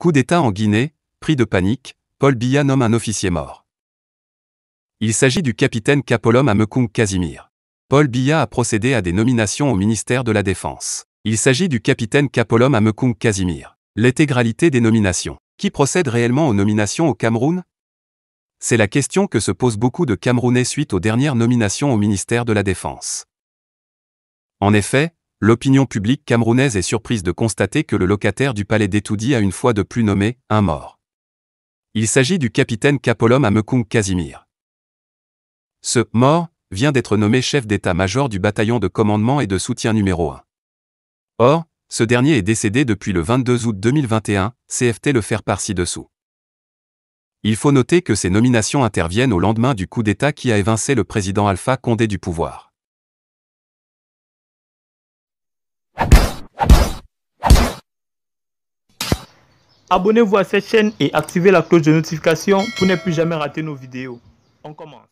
Coup d'État en Guinée, pris de panique, Paul Biya nomme un officier mort. Il s'agit du capitaine à Mekong-Kazimir. Paul Biya a procédé à des nominations au ministère de la Défense. Il s'agit du capitaine à Mekong-Kazimir. L'intégralité des nominations. Qui procède réellement aux nominations au Cameroun C'est la question que se posent beaucoup de Camerounais suite aux dernières nominations au ministère de la Défense. En effet, L'opinion publique camerounaise est surprise de constater que le locataire du palais d'Etoudi a une fois de plus nommé un mort. Il s'agit du capitaine Kapolom Amekung Casimir. Ce mort vient d'être nommé chef d'état-major du bataillon de commandement et de soutien numéro 1. Or, ce dernier est décédé depuis le 22 août 2021, CFT le faire par ci-dessous. Il faut noter que ces nominations interviennent au lendemain du coup d'État qui a évincé le président Alpha Condé du pouvoir. Abonnez-vous à cette chaîne et activez la cloche de notification pour ne plus jamais rater nos vidéos. On commence.